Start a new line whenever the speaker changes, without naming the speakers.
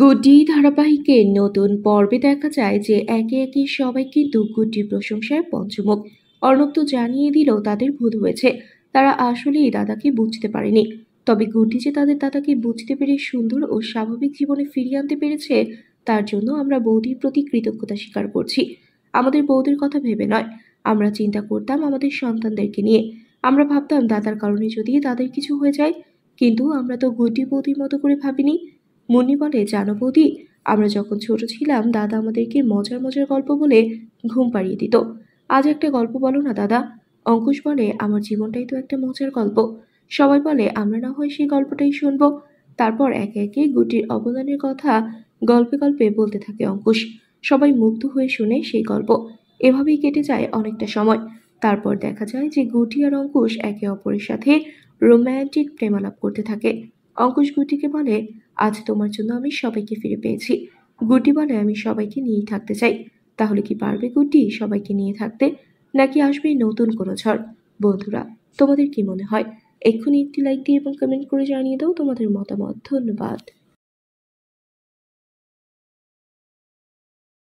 গুড্ডি ধারাবাহিকে নতুন পর্বে দেখা যায় যে একে একে সবাই কিন্তু গুড্ডির প্রশংসায় পঞ্চমুখ অর্ণব তো জানিয়ে দিল তাদের ভুল হয়েছে তারা আসলেই দাদাকে বুঝতে পারেনি তবে গুড্ডি যে তাদের দাদাকে বুঝতে পেরে সুন্দর ও স্বাভাবিক জীবনে ফিরিয়ে আনতে পেরেছে তার জন্য আমরা বৌদির প্রতি কৃতজ্ঞতা স্বীকার করছি আমাদের বৌদির কথা ভেবে নয় আমরা চিন্তা করতাম আমাদের সন্তানদেরকে নিয়ে আমরা ভাবতাম দাদার কারণে যদি তাদের কিছু হয়ে যায় কিন্তু আমরা তো গুড্ডি বৌদির মতো করে ভাবিনি মুনি বলে জানো বৌদি আমরা যখন ছোট ছিলাম দাদা আমাদেরকে মজার মজার গল্প বলে ঘুম পাড়িয়ে দিত আজ একটা গল্প বলো না দাদা অঙ্কুশ বলে আমার জীবনটাই তো একটা মজার গল্প সবাই বলে আমরা না হয় সেই গল্পটাই শুনবো তারপর একে একে গুটির অবদানের কথা গল্পে গল্পে বলতে থাকে অঙ্কুশ সবাই মুগ্ধ হয়ে শুনে সেই গল্প এভাবেই কেটে যায় অনেকটা সময় তারপর দেখা যায় যে গুটি আর অঙ্কুশ একে অপরের সাথে রোম্যান্টিক প্রেমালাপ করতে থাকে অঙ্কুশ গুটিকে বলে আজ তোমার জন্য আমি সবাইকে ফিরে পেয়েছি গুটি বলে আমি সবাইকে নিয়েই থাকতে চাই তাহলে কি পারবে গুটি সবাইকে নিয়ে থাকতে নাকি আসবে নতুন কোনো ঝড় বন্ধুরা তোমাদের কি মনে হয় এক্ষুনি একটি লাইক দিয়ে এবং কমেন্ট করে জানিয়ে দাও তোমাদের মতামত ধন্যবাদ